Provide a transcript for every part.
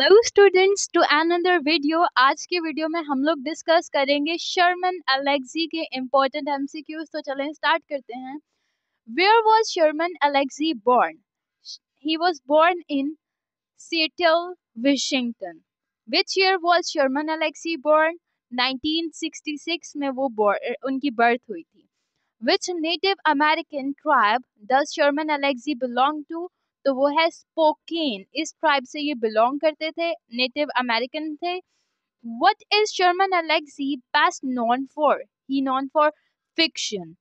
Hello students to another video आज के video में हम लोग डिस्कस करेंगे शर्मन अलेक्सी के इम्पोर्टेंट एमसीक्यूज तो चलें स्टार्ट करते हैं where was Sherman Alexie born he was born in Seattle Washington which year was Sherman Alexie born 1966 में वो उनकी बर्थ हुई थी which Native American tribe does Sherman Alexie belong to तो वो है स्पोकिन इस ट्राइब से ये बिलोंग करते थे नेटिव अमेरिकन थे what is Sherman Alexie best known for he known for fiction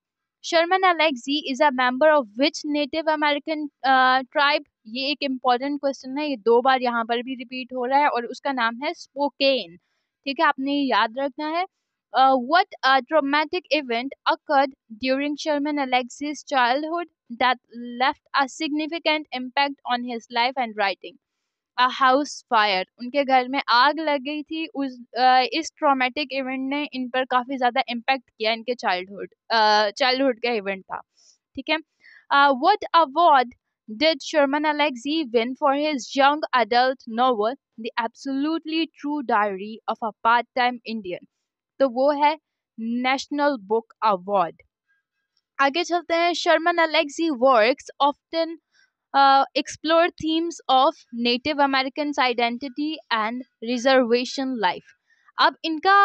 Sherman Alexie is a member of which Native American tribe ये एक इम्पॉर्टेंट क्वेश्चन है ये दो बार यहाँ पर भी रिपीट हो रहा है और उसका नाम है स्पोकेन ठीक है आपने याद रखना है Uh, what a dramatic event occurred during Sherman Alexie's childhood that left a significant impact on his life and writing. A house fire, उनके घर में आग लग गई थी उस uh, इस ट्रॉमेटिक इवेंट ने इन पर काफी ज्यादा इम्पैक्ट किया इनके चाइल्डहुड चाइल्डहुड का इवेंट था ठीक है what award did Sherman Alexie win for his young adult novel, The Absolutely True Diary of a Part Time Indian? तो वो है नेशनल बुक अवार्ड आगे चलते हैं Sherman Alexie works often explore themes of Native American identity and reservation life अब इनका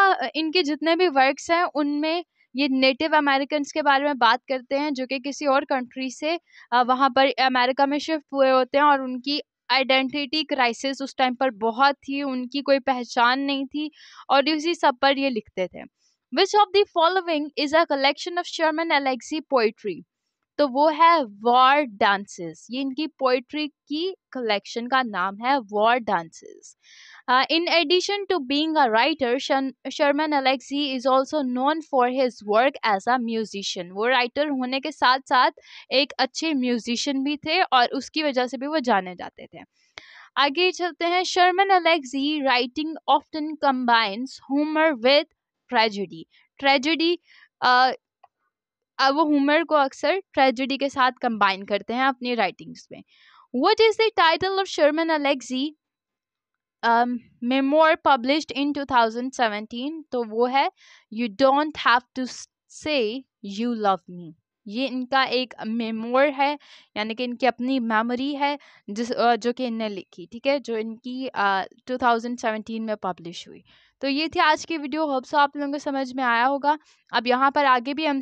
इनके जितने भी वर्क्स हैं उनमें ये नेटिव अमेरिकन के बारे में बात करते हैं जो कि किसी और कंट्री से वहाँ पर अमेरिका में शिफ्ट हुए होते हैं और उनकी आइडेंटिटी क्राइसिस उस टाइम पर बहुत थी उनकी कोई पहचान नहीं थी और इसी सब पर ये लिखते थे which of the following is a collection of Sherman Alexie poetry तो वो है वॉर डांसेस ये इनकी पोइट्री की कलेक्शन का नाम है War Dances in uh, in addition to being a writer, Shan- Sherman Alexie is also known for his work as a musician. वो writer होने के साथ साथ एक अच्छे musician भी थे और उसकी वजह से भी वो जाने जाते थे आगे चलते हैं Sherman Alexie writing often combines humour with tragedy tragedy वो हुमर को अक्सर ट्रेजिडी के साथ कंबाइन करते हैं अपनी राइटिंग्स में what is the title of Sherman Alexie memoir published in 2017 तो वो है you don't have to say you love me ये इनका एक मेमोर है यानी कि इनकी अपनी मेमोरी है जिस जो कि इनने लिखी ठीक है जो इनकी टू थाउजेंड सेवेंटीन में पब्लिश हुई तो ये थी आज की वीडियो होप्स आप लोगों को समझ में आया होगा अब यहाँ पर आगे भी एम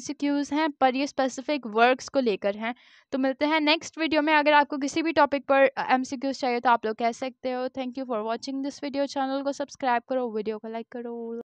हैं पर ये स्पेसिफिक वर्क्स को लेकर हैं तो मिलते हैं नेक्स्ट वीडियो में अगर आपको किसी भी टॉपिक पर एम चाहिए तो आप लोग कह सकते हो thank you for watching this video channel को सब्सक्राइब करो वीडियो को लाइक करो